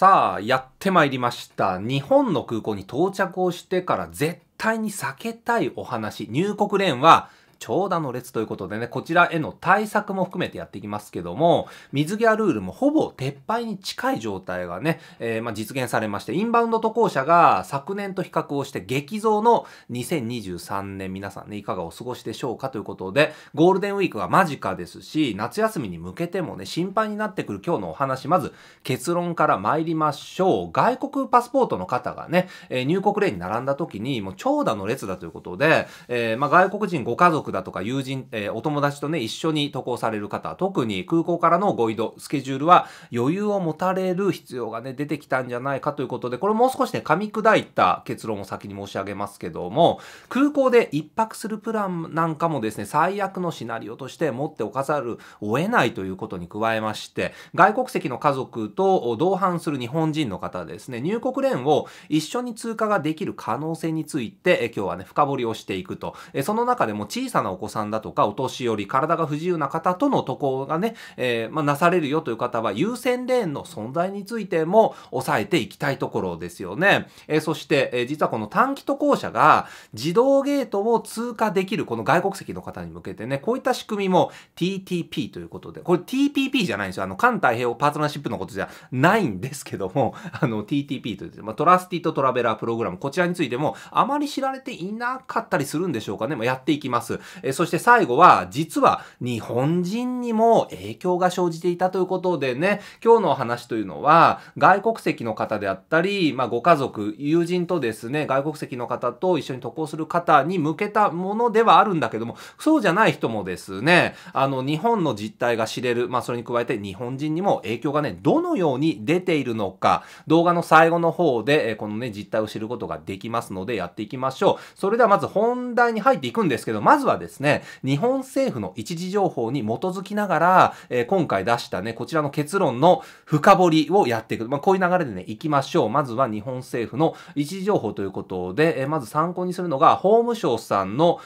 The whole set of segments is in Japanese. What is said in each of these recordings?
さあ、やってまいりました。日本の空港に到着をしてから絶対に避けたいお話。入国レーンは長蛇の列ということでね、こちらへの対策も含めてやっていきますけども、水際ルールもほぼ撤廃に近い状態がね、えー、まあ実現されまして、インバウンド渡航者が昨年と比較をして激増の2023年、皆さんね、いかがお過ごしでしょうかということで、ゴールデンウィークは間近ですし、夏休みに向けてもね、心配になってくる今日のお話、まず結論から参りましょう。外国パスポートの方がね、えー、入国例に並んだ時に、もう長蛇の列だということで、えー、まあ外国人ご家族だとか友人、えー、お友達とね、一緒に渡航される方、特に空港からのご移動、スケジュールは余裕を持たれる必要がね、出てきたんじゃないかということで、これもう少しね、噛み砕いた結論を先に申し上げますけども、空港で一泊するプランなんかもですね、最悪のシナリオとして持っておかざるを得ないということに加えまして、外国籍の家族と同伴する日本人の方ですね、入国連を一緒に通過ができる可能性について、え今日はね、深掘りをしていくと。えその中でも小ささなお子さんだとか、お年寄り、体が不自由な方との渡航がね、えー、まあ、なされるよという方は、優先レーンの存在についても抑えていきたいところですよね。えー、そして、えー、実はこの短期渡航者が自動ゲートを通過できる、この外国籍の方に向けてね、こういった仕組みも TTP ということで、これ TPP じゃないんですよ。あの、環太平洋パートナーシップのことじゃないんですけども、あの、TTP という、まあ、トラスティとトラベラープログラム、こちらについてもあまり知られていなかったりするんでしょうかね。まあ、やっていきます。えそして最後は、実は日本人にも影響が生じていたということでね、今日のお話というのは、外国籍の方であったり、まあ、ご家族、友人とですね、外国籍の方と一緒に渡航する方に向けたものではあるんだけども、そうじゃない人もですね、あの、日本の実態が知れる、まあ、それに加えて日本人にも影響がね、どのように出ているのか、動画の最後の方で、えこのね、実態を知ることができますので、やっていきましょう。それではまず本題に入っていくんですけど、まずははですね、日本政府の一時情報に基づきながら、えー、今回出したね、こちらの結論の深掘りをやっていく。まあ、こういう流れでね、行きましょう。まずは日本政府の一時情報ということで、えー、まず参考にするのが、法務省さんの、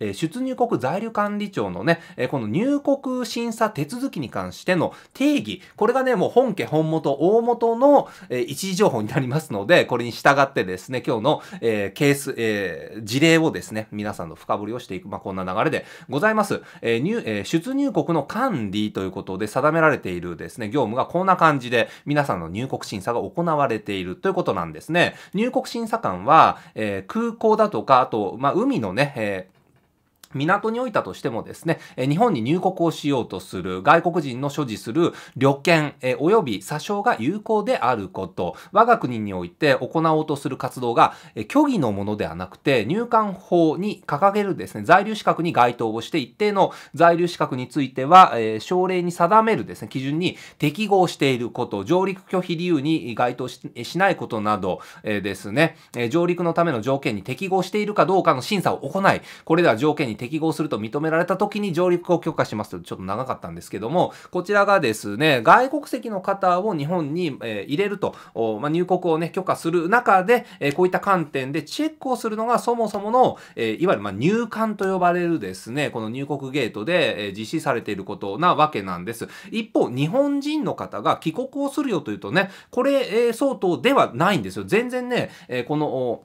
えー、出入国在留管理庁のね、えこの入国審査手続きに関しての定義、これがね、もう本家本元、大元の、え一時情報になりますので、これに従ってですね、今日の、えケース、え事例をですね、皆さんの深掘りをしていく。まあこんな流れでございます。えー入えー、出入国の管理ということで定められているですね、業務がこんな感じで皆さんの入国審査が行われているということなんですね。入国審査官は、えー、空港だとか、あと、まあ、海のね、えー港においたとしてもですね、日本に入国をしようとする外国人の所持する旅券及び詐称が有効であること、我が国において行おうとする活動が虚偽のものではなくて入管法に掲げるですね、在留資格に該当をして一定の在留資格については、省令に定めるですね、基準に適合していること、上陸拒否理由に該当しないことなどですね、上陸のための条件に適合しているかどうかの審査を行い、これら条件に適合すると認められた時に上陸を許可しますとちょっと長かったんですけども、こちらがですね、外国籍の方を日本に、え入れると、ま入国をね、許可する中で、えこういった観点でチェックをするのがそもそもの、えいわゆるま入管と呼ばれるですね、この入国ゲートで、え実施されていることなわけなんです。一方、日本人の方が帰国をするよというとね、これ、え相当ではないんですよ。全然ね、えこの、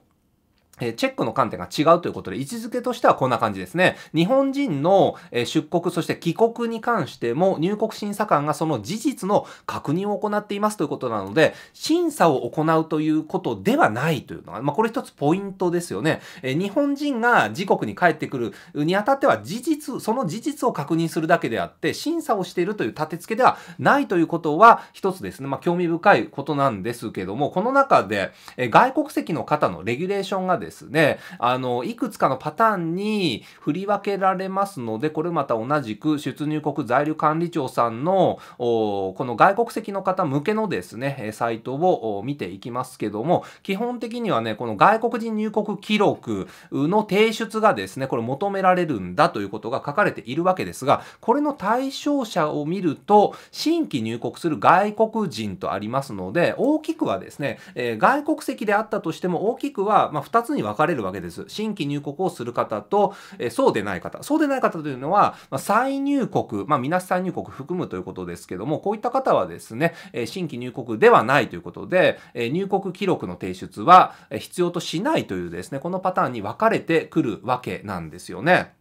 えチェックの観点が違うということで、位置づけとしてはこんな感じですね。日本人の出国、そして帰国に関しても、入国審査官がその事実の確認を行っていますということなので、審査を行うということではないというのは、まあ、これ一つポイントですよね。え日本人が自国に帰ってくるにあたっては、事実、その事実を確認するだけであって、審査をしているという立て付けではないということは、一つですね、まあ、興味深いことなんですけども、この中で、え外国籍の方のレギュレーションがですね、あの、いくつかのパターンに振り分けられますので、これまた同じく出入国在留管理庁さんの、この外国籍の方向けのですね、サイトを見ていきますけども、基本的にはね、この外国人入国記録の提出がですね、これ求められるんだということが書かれているわけですが、これの対象者を見ると、新規入国する外国人とありますので、大きくはですね、え外国籍であったとしても大きくは、まあ、2つに分かれるわけです。新規入国をする方と、えそうでない方。そうでない方というのは、まあ、再入国、まあ、みなし再入国含むということですけども、こういった方はですね、え新規入国ではないということで、え入国記録の提出は必要としないというですね、このパターンに分かれてくるわけなんですよね。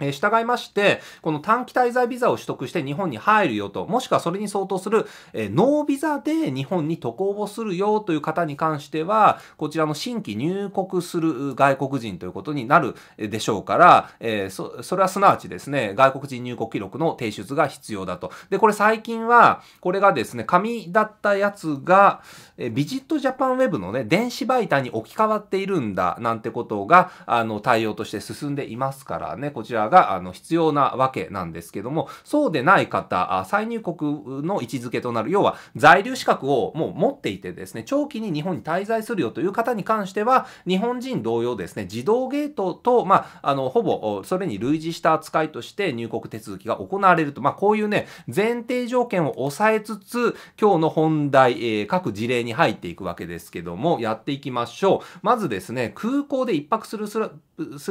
えー、従いまして、この短期滞在ビザを取得して日本に入るよと、もしくはそれに相当する、えー、ノービザで日本に渡航をするよという方に関しては、こちらの新規入国する外国人ということになるでしょうから、えー、そ、それはすなわちですね、外国人入国記録の提出が必要だと。で、これ最近は、これがですね、紙だったやつが、えビジットジャパンウェブのね、電子媒体に置き換わっているんだ、なんてことが、あの、対応として進んでいますからね、こちらがあの必要なわけなんですけども、そうでない方、再入国の位置づけとなる、要は在留資格をもう持っていてですね、長期に日本に滞在するよという方に関しては、日本人同様ですね、自動ゲートと、まあ、あの、ほぼそれに類似した扱いとして入国手続きが行われると、まあ、こういうね、前提条件を抑えつつ、今日の本題、えー、各事例に入っていくわけですけども、やっていきましょう。まずですね、空港で一泊するす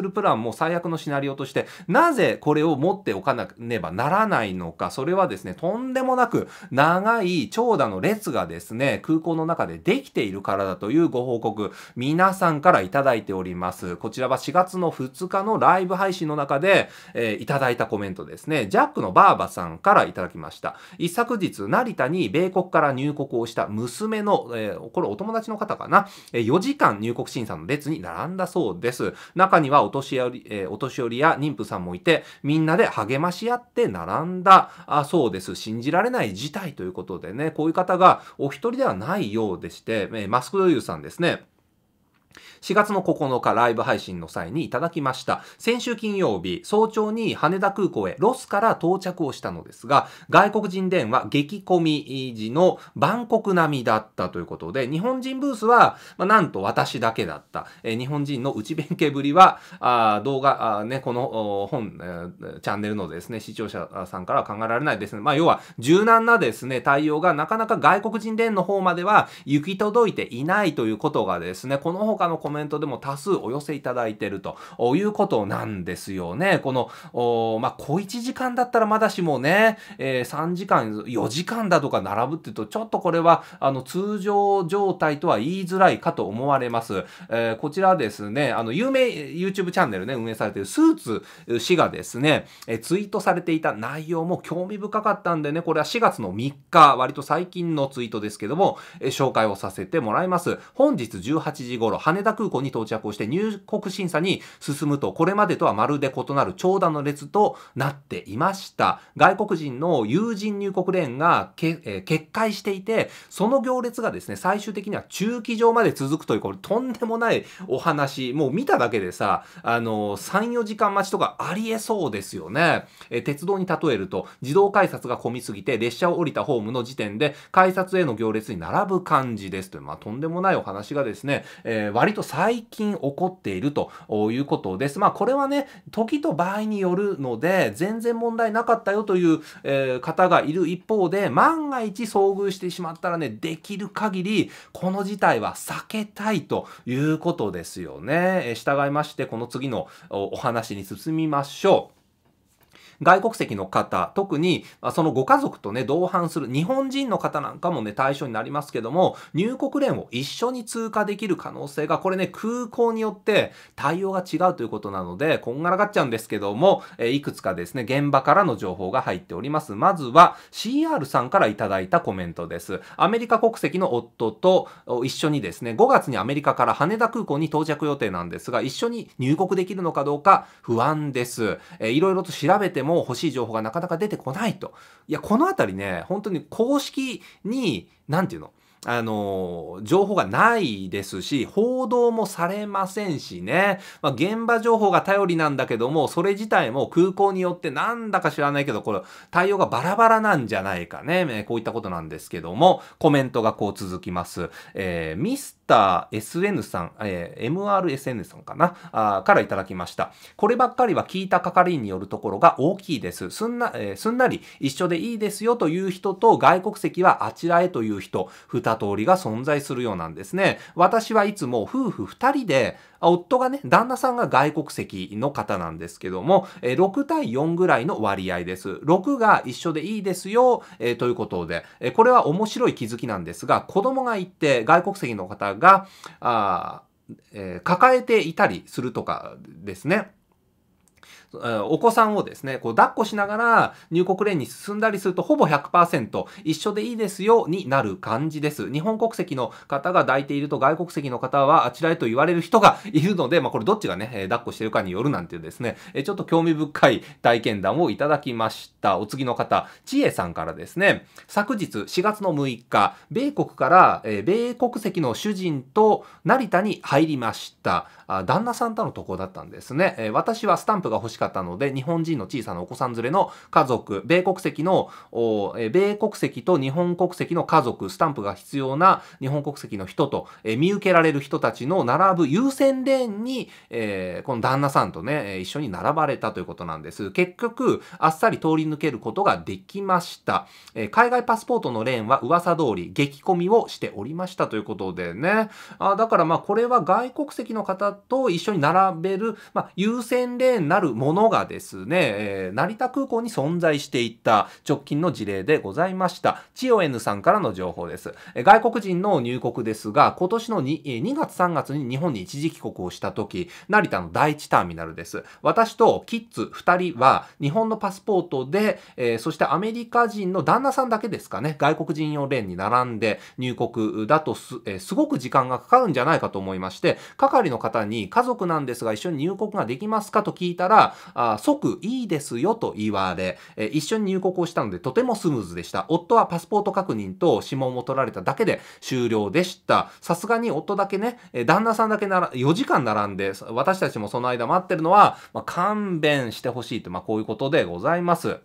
るプランも最悪のシナリオとしてなぜこれを持っておかなければならないのか、それはですね、とんでもなく長い長蛇の列がですね、空港の中でできているからだというご報告、皆さんからいただいております。こちらは4月の2日のライブ配信の中で、えー、いただいたコメントですね、ジャックのバーバさんからいただきました。一昨日、成田に米国から入国をした娘の、えー、これお友達の方かな、え4時間入国審査の列に並んだそうです。中にはお年寄り、えー、お年寄りや妊婦さんもいて、みんなで励まし合って並んだ、あそうです。信じられない事態ということでね、こういう方がお一人ではないようでして、マスク女優さんですね。4月の9日ライブ配信の際にいただきました。先週金曜日、早朝に羽田空港へロスから到着をしたのですが、外国人電話激混み時のバンコク並みだったということで、日本人ブースは、まあ、なんと私だけだった。えー、日本人の内弁慶ぶりは、あ動画あ、ね、この本、チャンネルのですね、視聴者さんからは考えられないですね。まあ、要は柔軟なですね、対応がなかなか外国人電の方までは行き届いていないということがですね、この他のコメントでも多数お寄せいただいてるということなんですよね。この、まあ、小1時間だったらまだしもね、えー、3時間、4時間だとか並ぶっていうと、ちょっとこれは、あの、通常状態とは言いづらいかと思われます。えー、こちらですね、あの、有名 YouTube チャンネルね、運営されているスーツ氏がですね、えー、ツイートされていた内容も興味深かったんでね、これは4月の3日、割と最近のツイートですけども、えー、紹介をさせてもらいます。本日18時頃、羽田空港に到着をして入国審査に進むと、これまでとはまるで異なる長蛇の列となっていました。外国人の友人入国レーンが、えー、決壊していて、その行列がですね、最終的には駐機場まで続くという、これとんでもないお話、もう見ただけでさ、あのー、3、4時間待ちとかありえそうですよね。えー、鉄道に例えると、自動改札が混みすぎて、列車を降りたホームの時点で、改札への行列に並ぶ感じですという、まあ、とんでもないお話がですね、えー、割と最近起こっているということです。まあこれはね、時と場合によるので、全然問題なかったよという、えー、方がいる一方で、万が一遭遇してしまったらね、できる限り、この事態は避けたいということですよね。えー、従いまして、この次のお話に進みましょう。外国籍の方、特に、そのご家族とね、同伴する日本人の方なんかもね、対象になりますけども、入国連を一緒に通過できる可能性が、これね、空港によって対応が違うということなので、こんがらがっちゃうんですけども、えいくつかですね、現場からの情報が入っております。まずは、CR さんからいただいたコメントです。アメリカ国籍の夫と一緒にですね、5月にアメリカから羽田空港に到着予定なんですが、一緒に入国できるのかどうか不安です。えー、いろいろと調べても、も欲しい情報がなかなか出てこないと。いや、このあたりね、本当に公式に、何て言うのあの情報がないですし、報道もされませんしね。まあ、現場情報が頼りなんだけども、それ自体も空港によってなんだか知らないけど、これ、対応がバラバラなんじゃないかね。こういったことなんですけども、コメントがこう続きます。えー、ミスター SN さん、えー、MRSN さんかなあからいただきました。こればっかりは聞いた係員によるところが大きいです。すんな、えー、すんなり一緒でいいですよという人と外国籍はあちらへという人、二通りが存在するようなんですね。私はいつも夫婦二人で夫がね、旦那さんが外国籍の方なんですけども、え6対4ぐらいの割合です。6が一緒でいいですよ、えということで、えこれは面白い気づきなんですが、子供がいて外国籍の方が、あえー、抱えていたりするとかですね。お子さんをですね、こう抱っこしながら入国レーンに進んだりするとほぼ100%一緒でいいですよになる感じです。日本国籍の方が抱いていると外国籍の方はあちらへと言われる人がいるので、まあこれどっちがね、抱っこしてるかによるなんていうですね、ちょっと興味深い体験談をいただきました。お次の方、ちえさんからですね、昨日4月の6日、米国から、米国籍の主人と成田に入りました。旦那さんとのとこだったんですね。私はスタンプが欲しかったので、日本人の小さなお子さん連れの家族、米国籍の、え米国籍と日本国籍の家族、スタンプが必要な日本国籍の人と、え見受けられる人たちの並ぶ優先レーンに、えー、この旦那さんとね、一緒に並ばれたということなんです。結局、あっさり通り抜けることができました。えー、海外パスポートのレーンは噂通り激混みをしておりましたということでね。あだからまあこれは外国籍の方と一緒に並べる、まあ、優先レーンなるものものがですね、えー、成田空港に存在していた直近の事例でございました。千代 N さんからの情報です。外国人の入国ですが、今年の 2, 2月3月に日本に一時帰国をした時、成田の第一ターミナルです。私とキッズ2人は日本のパスポートで、えー、そしてアメリカ人の旦那さんだけですかね、外国人用レーンに並んで入国だとす、えー、すごく時間がかかるんじゃないかと思いまして、係の方に家族なんですが一緒に入国ができますかと聞いたら、あ即いいですよと言われ、え一緒に入国をしたのでとてもスムーズでした。夫はパスポート確認と指紋を取られただけで終了でした。さすがに夫だけね、え旦那さんだけなら4時間並んで、私たちもその間待ってるのは、まあ、勘弁してほしいと、まあ、こういうことでございます。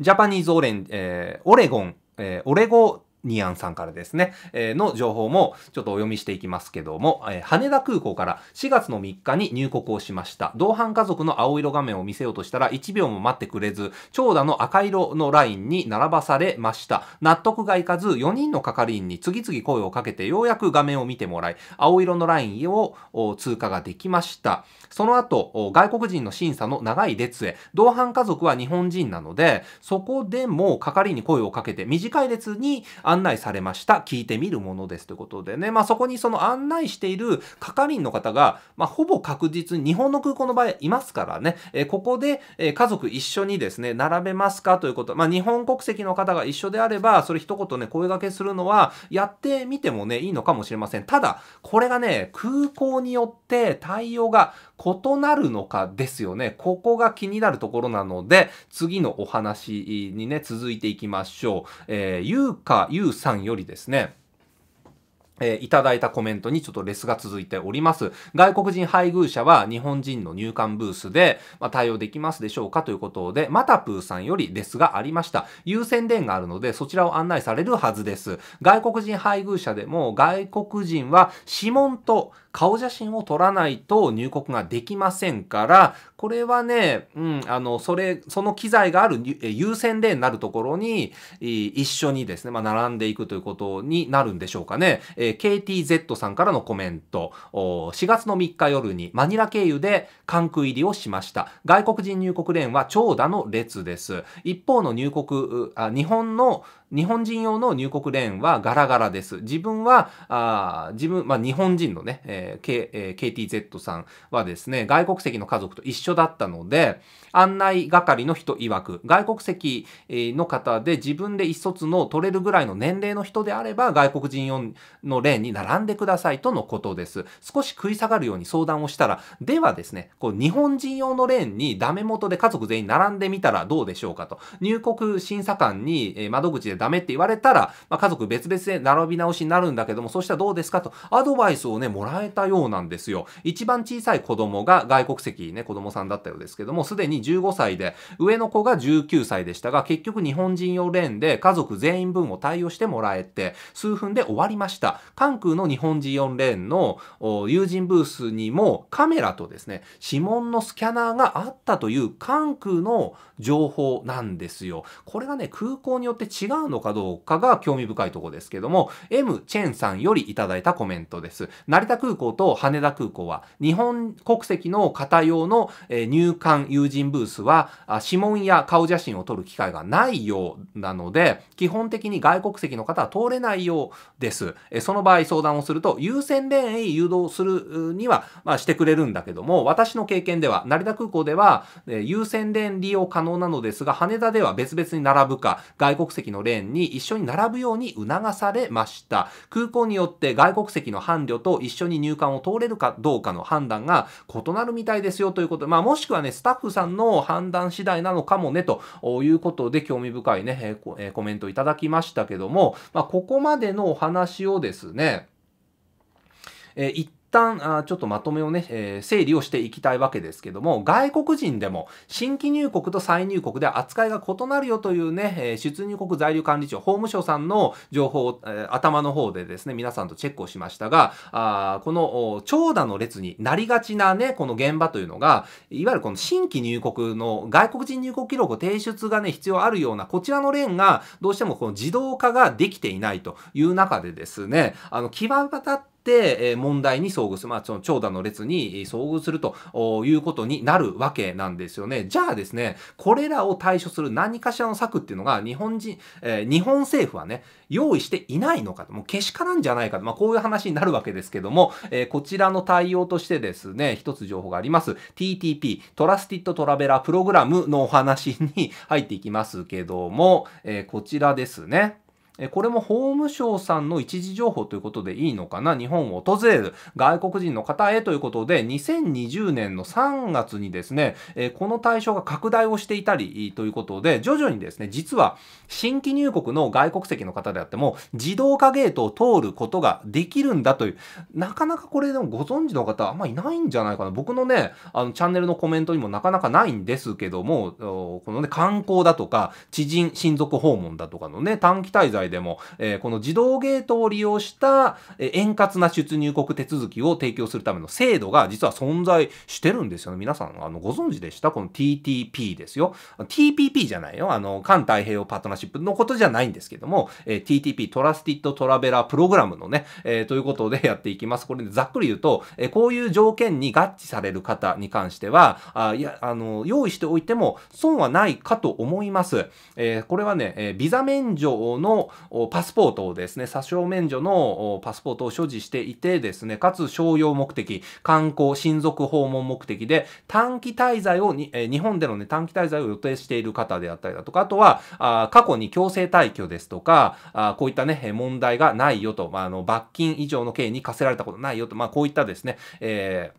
ジャパニーズオレン、えー、オレゴン、えー、オレゴニアンさんからですね、えー、の情報もちょっとお読みしていきますけども、えー、羽田空港から4月の3日に入国をしました。同伴家族の青色画面を見せようとしたら1秒も待ってくれず、長蛇の赤色のラインに並ばされました。納得がいかず4人の係員に次々声をかけてようやく画面を見てもらい、青色のラインを通過ができました。その後、外国人の審査の長い列へ、同伴家族は日本人なので、そこでも係員に声をかけて短い列に、あ案内されました。聞いてみるものですということでね。まあ、そこにその案内している係員の方が、まあ、ほぼ確実に日本の空港の場合いますからね。えー、ここで、えー、家族一緒にですね、並べますかということ。まあ、日本国籍の方が一緒であれば、それ一言ね、声掛けするのは、やってみてもね、いいのかもしれません。ただ、これがね、空港によって対応が異なるのかですよね。ここが気になるところなので、次のお話にね、続いていきましょう。えー、ゆうかゆうさんよりですね、えー、いただいたコメントにちょっとレスが続いております。外国人配偶者は日本人の入管ブースで、まあ、対応できますでしょうかということで、またプーさんよりレスがありました。優先電があるのでそちらを案内されるはずです。外国人配偶者でも外国人は指紋と顔写真を撮らないと入国ができませんから、これはね、うん、あの、それ、その機材がある優先例になるところに、一緒にですね、まあ、並んでいくということになるんでしょうかね。えー、KTZ さんからのコメント。4月の3日夜にマニラ経由で関空入りをしました。外国人入国例は長蛇の列です。一方の入国、あ日本の日本人用の入国レーンはガラガラです。自分は、あ自分、まあ、日本人のね、えー K えー、KTZ さんはですね、外国籍の家族と一緒だったので、案内係の人曰く、外国籍の方で自分で一卒の取れるぐらいの年齢の人であれば、外国人用のレーンに並んでくださいとのことです。少し食い下がるように相談をしたら、ではですね、こう日本人用のレーンにダメ元で家族全員並んでみたらどうでしょうかと。入国審査官に窓口ででダメって言われたら、まあ、家族別々で並び直しになるんだけども、そしたらどうですかとアドバイスをね、もらえたようなんですよ。一番小さい子供が外国籍ね、子供さんだったようですけども、すでに15歳で、上の子が19歳でしたが、結局日本人用レーンで家族全員分を対応してもらえて、数分で終わりました。関空の日本人用レーンの友人ブースにもカメラとですね、指紋のスキャナーがあったという関空の情報なんですよ。これがね、空港によって違ううのかどうかが興味深いとこですけども、M チェンさんよりいただいたコメントです。成田空港と羽田空港は、日本国籍の方用の入管友人ブースは、指紋や顔写真を撮る機会がないようなので、基本的に外国籍の方は通れないようです。その場合相談をすると、優先レーンへ誘導するには、まあ、してくれるんだけども、私の経験では、成田空港では優先レーン利用可能なのですが、羽田では別々に並ぶか、外国籍のレーンレに一緒に並ぶように促されました。空港によって外国籍の伴侶と一緒に入管を通れるかどうかの判断が異なるみたいですよということで、まあもしくはね、スタッフさんの判断次第なのかもね、ということで興味深いね、えー、コメントいただきましたけども、まあここまでのお話をですね、えー、一旦あちょっとまとめをね、えー、整理をしていきたいわけですけども、外国人でも新規入国と再入国で扱いが異なるよというね、え出入国在留管理庁、法務省さんの情報を、え頭の方でですね、皆さんとチェックをしましたが、あこの長蛇の列になりがちなね、この現場というのが、いわゆるこの新規入国の外国人入国記録を提出がね、必要あるような、こちらのレーンがどうしてもこの自動化ができていないという中でですね、あの、際立っ、え問題に遭遇する、まあ、その長蛇の列に遭遇するということになるわけなんですよね。じゃあですね、これらを対処する何かしらの策っていうのが日本人、え日本政府はね、用意していないのかと、もうけしからんじゃないかと、まあ、こういう話になるわけですけども、えこちらの対応としてですね、一つ情報があります。TTP、トラスティッドトラベラープログラムのお話に入っていきますけども、えこちらですね。これも法務省さんの一時情報ということでいいのかな日本を訪れる外国人の方へということで、2020年の3月にですね、この対象が拡大をしていたりということで、徐々にですね、実は新規入国の外国籍の方であっても、自動化ゲートを通ることができるんだという、なかなかこれでもご存知の方あんまいないんじゃないかな。僕のね、あの、チャンネルのコメントにもなかなかないんですけども、このね、観光だとか、知人、親族訪問だとかのね、短期滞在でも、えー、この自動ゲートを利用した、え円滑な出入国手続きを提供するための制度が実は存在してるんですよね。皆さん、あの、ご存知でしたこの TTP ですよ。TPP じゃないよ。あの、環太平洋パートナーシップのことじゃないんですけども、えー、TTP、トラスティッドトラベラープログラムのね、えー、ということで やっていきます。これ、ね、ざっくり言うと、えー、こういう条件に合致される方に関しては、あいや、あの、用意しておいても損はないかと思います。えー、これはね、えー、ビザ免除の、パスポートをですね、殺傷免除のパスポートを所持していてですね、かつ商用目的、観光、親族訪問目的で短期滞在をに、え日本でのね、短期滞在を予定している方であったりだとか、あとは、あ過去に強制退去ですとか、あこういったね、問題がないよと、まあ、あの、罰金以上の刑に課せられたことないよと、まあ、こういったですね、えー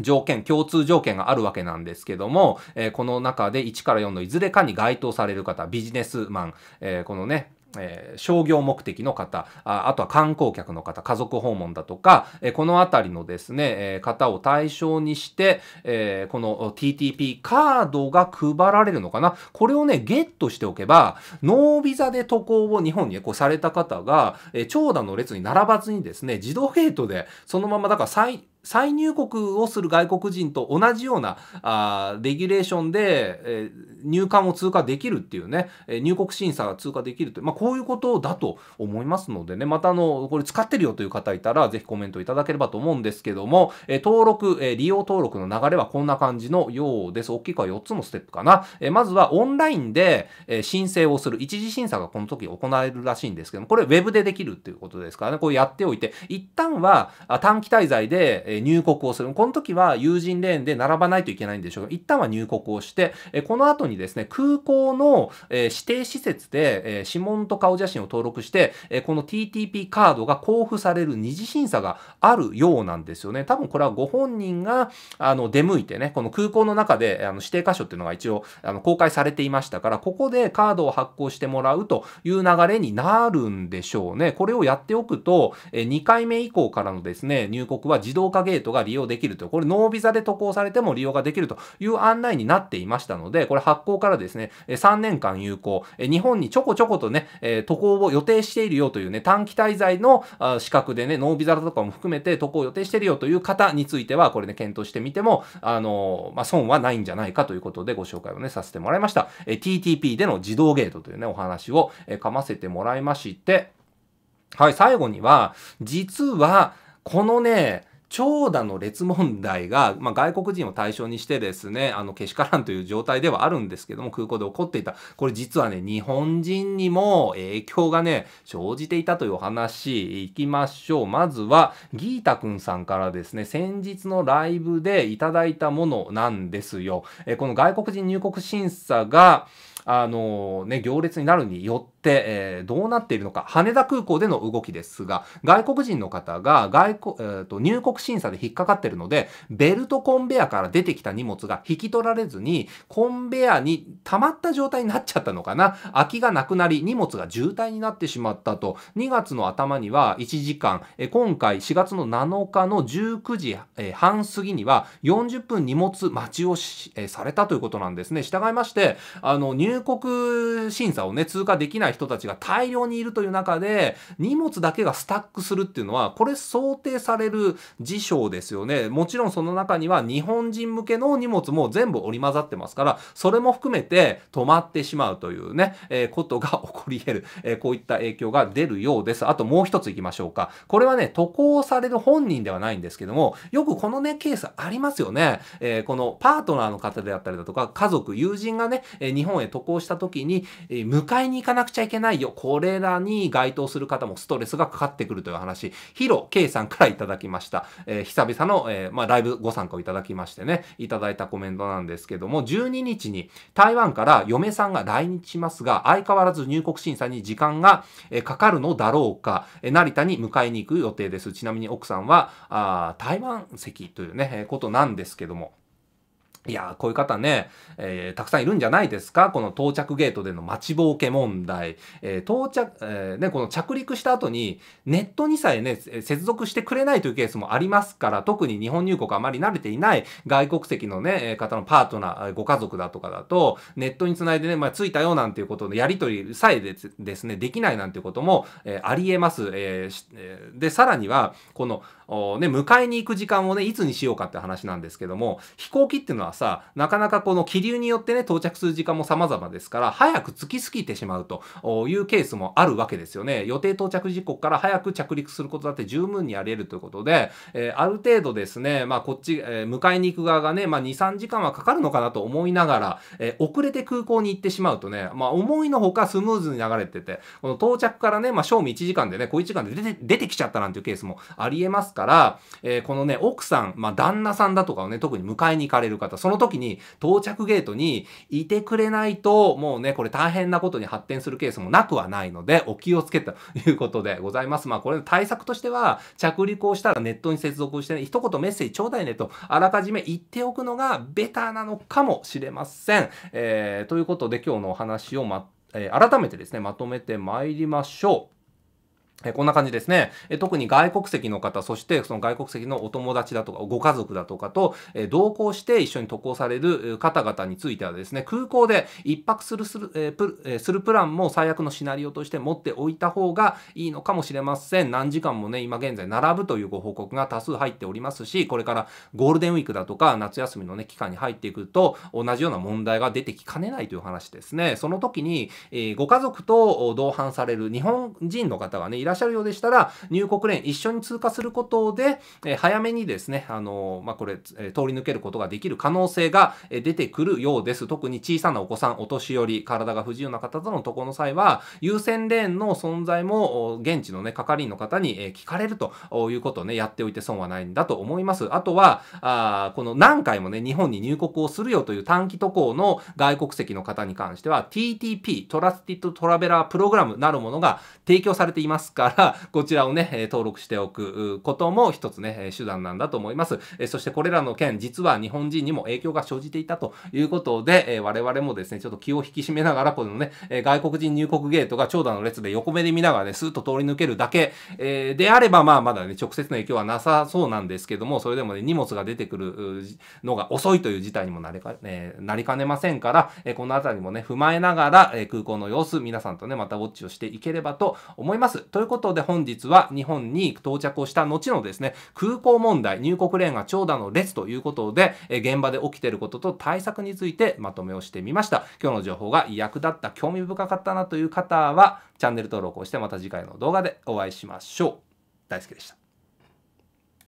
条件、共通条件があるわけなんですけども、えー、この中で1から4のいずれかに該当される方、ビジネスマン、えー、このね、えー、商業目的の方あ、あとは観光客の方、家族訪問だとか、えー、このあたりのですね、えー、方を対象にして、えこの TTP カードが配られるのかなこれをね、ゲットしておけば、ノービザで渡航を日本にこうされた方が、え長蛇の列に並ばずにですね、自動ゲートで、そのままだから再、再入国をする外国人と同じようなあレギュレーションで、えー、入管を通過できるっていうね、えー、入国審査が通過できるという、まあ、こういうことだと思いますのでね、またあの、これ使ってるよという方いたら、ぜひコメントいただければと思うんですけども、えー、登録、えー、利用登録の流れはこんな感じのようです。大きくは4つのステップかな。えー、まずはオンラインで、えー、申請をする一次審査がこの時行われるらしいんですけども、これウェブでできるっていうことですからね、これやっておいて、一旦は短期滞在で、入国をする。この時は友人レーンで並ばないといけないんでしょうが、一旦は入国をして、この後にですね、空港の指定施設で指紋と顔写真を登録して、この TTP カードが交付される二次審査があるようなんですよね。多分これはご本人があの出向いてね、この空港の中であの指定箇所っていうのが一応あの公開されていましたから、ここでカードを発行してもらうという流れになるんでしょうね。これをやっておくと、2回目以降からのですね、入国は自動化ゲートが利用できると、これノービザで渡航されても利用ができるという案内になっていましたので、これ発行からですね、3年間有効、日本にちょこちょことね、渡航を予定しているよというね、短期滞在の資格でね、ノービザとかも含めて渡航を予定しているよという方については、これね、検討してみても、あの、まあ、損はないんじゃないかということでご紹介をね、させてもらいました。TTP での自動ゲートというね、お話をかませてもらいまして、はい、最後には、実は、このね、長蛇の列問題が、まあ、外国人を対象にしてですね、あの、けしからんという状態ではあるんですけども、空港で起こっていた。これ実はね、日本人にも影響がね、生じていたというお話、いきましょう。まずは、ギータくんさんからですね、先日のライブでいただいたものなんですよ。えこの外国人入国審査が、あのね、行列になるによって、えー、どうなっているのか、羽田空港での動きですが、外国人の方が外国、えーと、入国審査で引っかかってるので、ベルトコンベアから出てきた荷物が引き取られずに、コンベアに溜まった状態になっちゃったのかな、空きがなくなり、荷物が渋滞になってしまったと、2月の頭には1時間、えー、今回4月の7日の19時、えー、半過ぎには40分荷物待ちをし、えー、されたということなんですね。従いまして、あの、入入国審査をね、通過できない人たちが大量にいるという中で、荷物だけがスタックするっていうのは、これ想定される事象ですよね。もちろんその中には日本人向けの荷物も全部織り交ざってますから、それも含めて止まってしまうというね、えー、ことが起こり得る、えー、こういった影響が出るようです。あともう一つ行きましょうか。これはね、渡航される本人ではないんですけども、よくこのね、ケースありますよね。えー、このパートナーの方であったりだとか、家族、友人がね、日本へ渡行した時に、え迎えに行かなくちゃいけないよ。これらに該当する方もストレスがかかってくるという話、ヒロ K さんからいただきました。えー、久々の、えー、まあ、ライブご参加をいただきましてね、いただいたコメントなんですけども、12日に台湾から嫁さんが来日しますが、相変わらず入国審査に時間が、えかかるのだろうか、え成田に迎えに行く予定です。ちなみに奥さんは、あ台湾籍というね、えことなんですけども、いやこういう方ね、えー、たくさんいるんじゃないですかこの到着ゲートでの待ちぼうけ問題。えー、到着、えー、ね、この着陸した後にネットにさえね、接続してくれないというケースもありますから、特に日本入国あまり慣れていない外国籍のね、方のパートナー、ご家族だとかだと、ネットにつないでね、まあ、着いたよなんていうことのやりとりさえですね、できないなんていうことも、えありえます。えで、さらには、この、ね、迎えに行く時間をね、いつにしようかって話なんですけども、飛行機っていうのはさ、なかなかこの気流によってね、到着する時間も様々ですから、早く着きすぎてしまうというケースもあるわけですよね。予定到着時刻から早く着陸することだって十分にあり得るということで、えー、ある程度ですね、まあこっち、えー、迎えに行く側がね、まあ2、3時間はかかるのかなと思いながら、えー、遅れて空港に行ってしまうとね、まあ思いのほかスムーズに流れてて、この到着からね、まあ正味1時間でね、小1時間で出て出てきちゃったなんていうケースもあり得ますから、から、えー、このね、奥さん、まあ、旦那さんだとかをね、特に迎えに行かれる方、その時に到着ゲートにいてくれないと、もうね、これ大変なことに発展するケースもなくはないので、お気をつけと いうことでございます。まあ、これの対策としては、着陸をしたらネットに接続して、ね、一言メッセージちょうだいねと、あらかじめ言っておくのがベターなのかもしれません。えー、ということで、今日のお話をま、えー、改めてですね、まとめてまいりましょう。えこんな感じですね。え特に外国籍の方、そしてその外国籍のお友達だとか、ご家族だとかと、え同行して一緒に渡航される方々についてはですね、空港で一泊するする,、えプえするプランも最悪のシナリオとして持っておいた方がいいのかもしれません。何時間もね、今現在並ぶというご報告が多数入っておりますし、これからゴールデンウィークだとか、夏休みのね、期間に入っていくと、同じような問題が出てきかねないという話ですね。その時に、えご家族と同伴される日本人の方がね、いららっしゃるようでしたら、入国連一緒に通過することで、え早めにですね、あのまあ、これ、え通り抜けることができる可能性が、え出てくるようです。特に小さなお子さん、お年寄り、体が不自由な方との渡航の際は、優先レーンの存在も、現地のね、係員の方に、え聞かれるということをね、やっておいて損はないんだと思います。あとは、あこの何回もね、日本に入国をするよという短期渡航の外国籍の方に関しては、TTP、トラスティッドトラベラープログラムなるものが提供されています。ますから、こちらをね、登録しておくことも一つね、手段なんだと思います。そしてこれらの件、実は日本人にも影響が生じていたということで、我々もですね、ちょっと気を引き締めながら、このね、外国人入国ゲートが長蛇の列で横目で見ながらね、スーッと通り抜けるだけ、えであれば、まあまだね、直接の影響はなさそうなんですけども、それでもね、荷物が出てくるのが遅いという事態にもなりか,、えなりかねませんから、えこのあたりもね、踏まえながら、え空港の様子、皆さんとね、またウォッチをしていければと思います。とということで本日は日本に到着をした後のですね、空港問題、入国レーンが長蛇の列ということで、え現場で起きていることと対策についてまとめをしてみました。今日の情報が役立った、興味深かったなという方は、チャンネル登録をしてまた次回の動画でお会いしましょう。大好きでした。